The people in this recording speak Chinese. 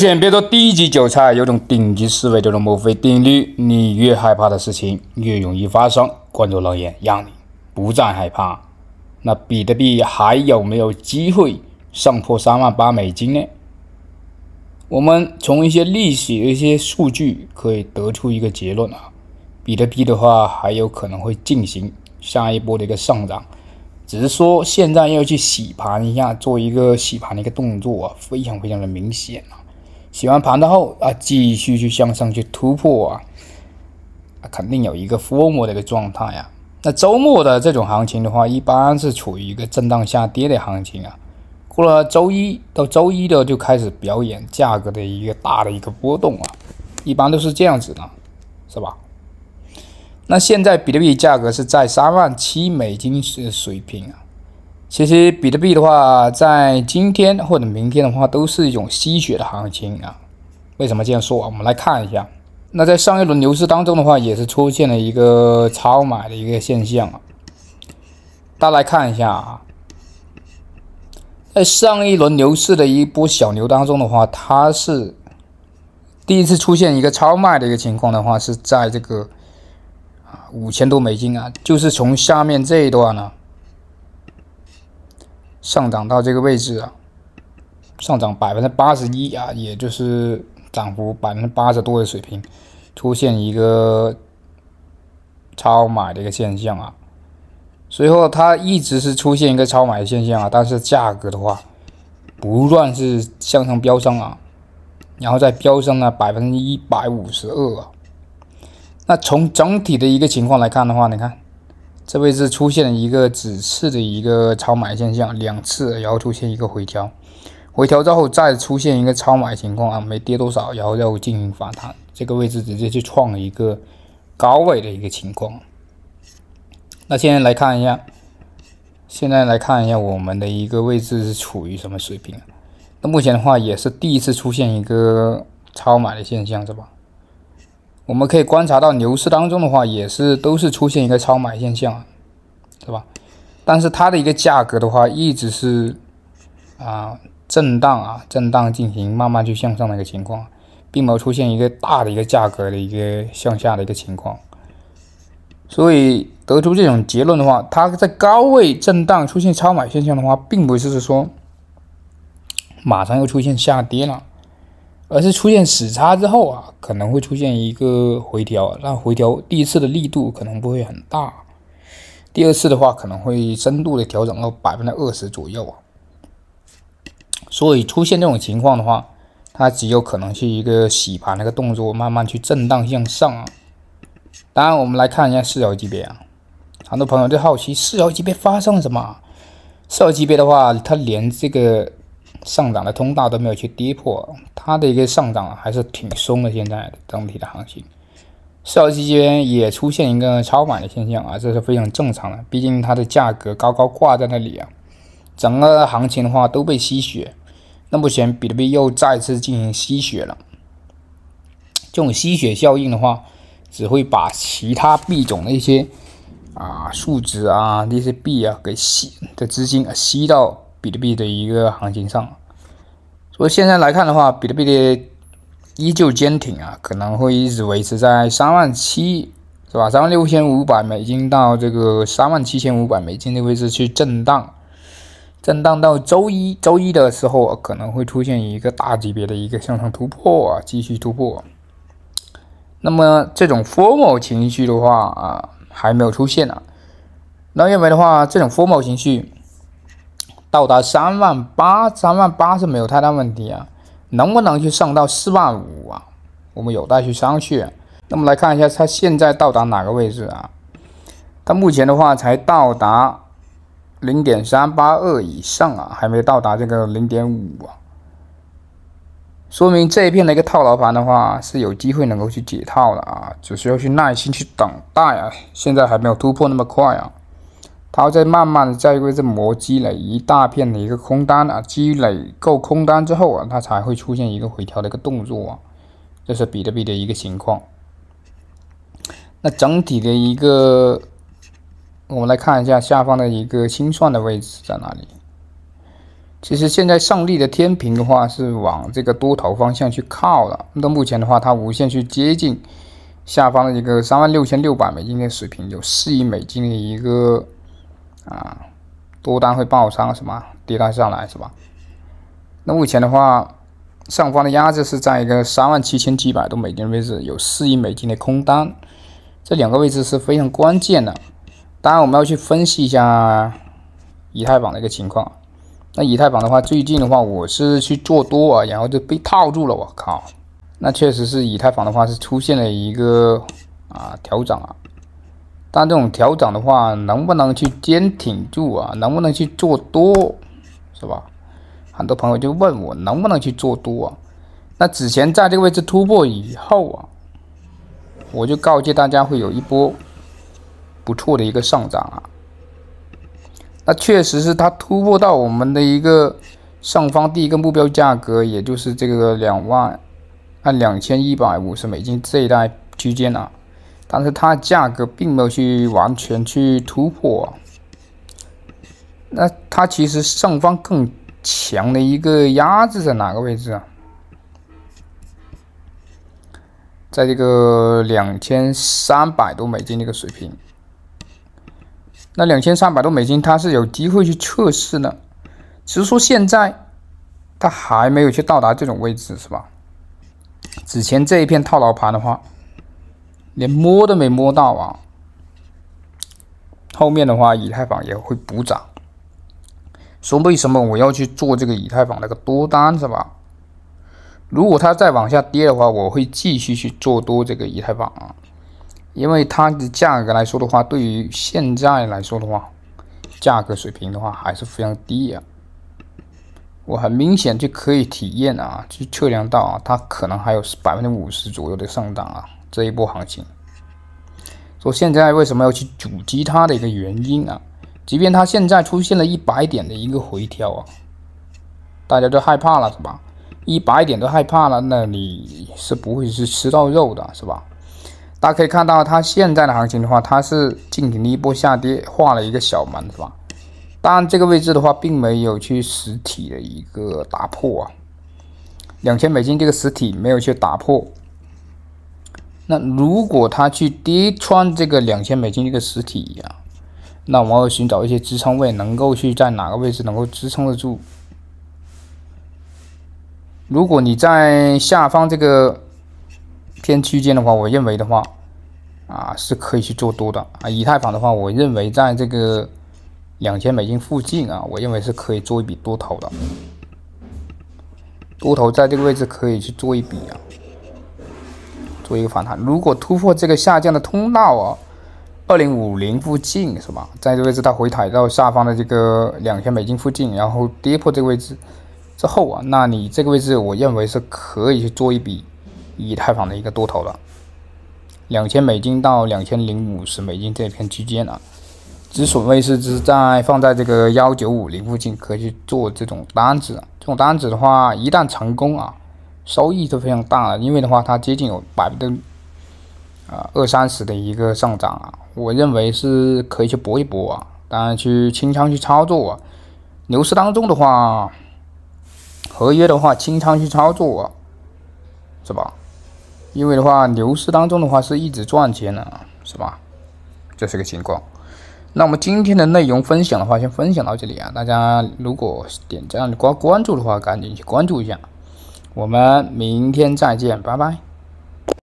先别说低级韭菜，有种顶级思维，叫做墨菲定律。你越害怕的事情越容易发生。关注老严，让你不再害怕。那比特币还有没有机会上破三万八美金呢？我们从一些历史的一些数据可以得出一个结论啊，比特币的话还有可能会进行下一波的一个上涨，只是说现在要去洗盘一下，做一个洗盘的一个动作啊，非常非常的明显了。洗完盘之后啊，继续去向上去突破啊，啊，肯定有一个疯魔的一个状态呀。那周末的这种行情的话，一般是处于一个震荡下跌的行情啊。过了周一到周一的就开始表演价格的一个大的一个波动啊，一般都是这样子的，是吧？那现在比特币价格是在三万七美金是水平啊。其实比特币的话，在今天或者明天的话，都是一种吸血的行情啊。为什么这样说啊？我们来看一下。那在上一轮牛市当中的话，也是出现了一个超买的一个现象啊。大家来看一下啊，在上一轮牛市的一波小牛当中的话，它是第一次出现一个超卖的一个情况的话，是在这个啊五千多美金啊，就是从下面这一段呢。上涨到这个位置啊，上涨百分之八十一啊，也就是涨幅百分之八十多的水平，出现一个超买的一个现象啊。随后它一直是出现一个超买现象啊，但是价格的话，不断是向上飙升啊，然后再飙升了百分之一百五十二啊。那从整体的一个情况来看的话，你看。这位置出现了一个止示的一个超买现象，两次，然后出现一个回调，回调之后再出现一个超买情况啊，没跌多少，然后又进行反弹，这个位置直接去创了一个高位的一个情况。那现在来看一下，现在来看一下我们的一个位置是处于什么水平？那目前的话也是第一次出现一个超买的现象，是吧？我们可以观察到，牛市当中的话，也是都是出现一个超买现象，是吧？但是它的一个价格的话，一直是啊震荡啊震荡进行，慢慢去向上的一个情况，并没有出现一个大的一个价格的一个向下的一个情况。所以得出这种结论的话，它在高位震荡出现超买现象的话，并不是说马上又出现下跌了。而是出现死叉之后啊，可能会出现一个回调，那回调第一次的力度可能不会很大，第二次的话可能会深度的调整到百分之二十左右啊。所以出现这种情况的话，它极有可能是一个洗盘那个动作，慢慢去震荡向上啊。当然，我们来看一下四幺级别啊，很多朋友就好奇四幺级别发生了什么。四幺级别的话，它连这个。上涨的通道都没有去跌破，它的一个上涨还是挺松的。现在整体的行情，市号期间也出现一个超买的现象啊，这是非常正常的。毕竟它的价格高高挂在那里啊，整个行情的话都被吸血。那目前比特币又再次进行吸血了，这种吸血效应的话，只会把其他币种的一些啊数值啊那些币啊给吸的资金啊吸到。比特币的一个行情上，所以现在来看的话，比特币的依旧坚挺啊，可能会一直维持在三万七，是吧？三万六千五百美金到这个三万七千五百美金的位置去震荡，震荡到周一，周一的时候可能会出现一个大级别的一个向上突破啊，继续突破。那么这种 formal 情绪的话啊，还没有出现呢。那认为的话，这种 formal 情绪。到达三万八，三万八是没有太大问题啊，能不能去上到四万五啊？我们有待去商榷。那么来看一下，它现在到达哪个位置啊？它目前的话，才到达零点三八二以上啊，还没到达这个零点五啊。说明这一片的一个套牢盘的话，是有机会能够去解套的啊，只需要去耐心去等待啊，现在还没有突破那么快啊。它在慢慢的在为这膜积累一大片的一个空单啊，积累够空单之后啊，它才会出现一个回调的一个动作啊。这是比特币的一个情况。那整体的一个，我们来看一下下方的一个清算的位置在哪里。其实现在胜利的天平的话是往这个多头方向去靠了。那目前的话，它无限去接近下方的一个三万六千六百美金的水平，有四亿美金的一个。啊，多单会爆仓，什么？跌单上来是吧？那目前的话，上方的压制是在一个三万七千七百多美金的位置，有四亿美金的空单，这两个位置是非常关键的。当然，我们要去分析一下以太坊的一个情况。那以太坊的话，最近的话，我是去做多啊，然后就被套住了，我靠！那确实是以太坊的话是出现了一个啊调整啊。但这种调整的话，能不能去坚挺住啊？能不能去做多，是吧？很多朋友就问我能不能去做多啊？那之前在这个位置突破以后啊，我就告诫大家会有一波不错的一个上涨啊。那确实是他突破到我们的一个上方第一个目标价格，也就是这个两万按两千一百五十美金这一带区间啊。但是它价格并没有去完全去突破，那它其实上方更强的一个压制在哪个位置啊？在这个两千三百多美金这个水平，那两千三百多美金它是有机会去测试的，只是说现在它还没有去到达这种位置，是吧？之前这一片套牢盘的话。连摸都没摸到啊！后面的话，以太坊也会补涨。说为什么我要去做这个以太坊那个多单是吧？如果它再往下跌的话，我会继续去做多这个以太坊啊。因为它的价格来说的话，对于现在来说的话，价格水平的话还是非常低啊。我很明显就可以体验啊，去测量到啊，它可能还有百分之五十左右的上涨啊。这一波行情，说现在为什么要去阻击它的一个原因啊？即便它现在出现了一百点的一个回调啊，大家都害怕了是吧？一百点都害怕了，那你是不会是吃到肉的是吧？大家可以看到它现在的行情的话，它是进行了一波下跌，画了一个小门是吧？但这个位置的话，并没有去实体的一个打破啊，两千美金这个实体没有去打破。那如果它去跌穿这个两千美金这个实体啊，那我要寻找一些支撑位，能够去在哪个位置能够支撑得住？如果你在下方这个偏区间的话，我认为的话，啊是可以去做多的啊。以太坊的话，我认为在这个两千美金附近啊，我认为是可以做一笔多头的，多头在这个位置可以去做一笔啊。做一个反弹，如果突破这个下降的通道啊，二零五零附近是吧？在这个位置它回踩到下方的这个两千美金附近，然后跌破这个位置之后啊，那你这个位置我认为是可以去做一笔以太坊的一个多头了。两千美金到两千零五十美金这片区间啊，止损位置只在放在这个幺九五零附近可以去做这种单子，这种单子的话一旦成功啊。收益都非常大了，因为的话，它接近有百分，之啊二三十的一个上涨啊，我认为是可以去搏一搏啊，当然去清仓去操作啊，牛市当中的话，合约的话清仓去操作，啊，是吧？因为的话，牛市当中的话是一直赚钱的，是吧？这是个情况。那我们今天的内容分享的话，先分享到这里啊，大家如果点赞、关关注的话，赶紧去关注一下。我们明天再见，拜拜。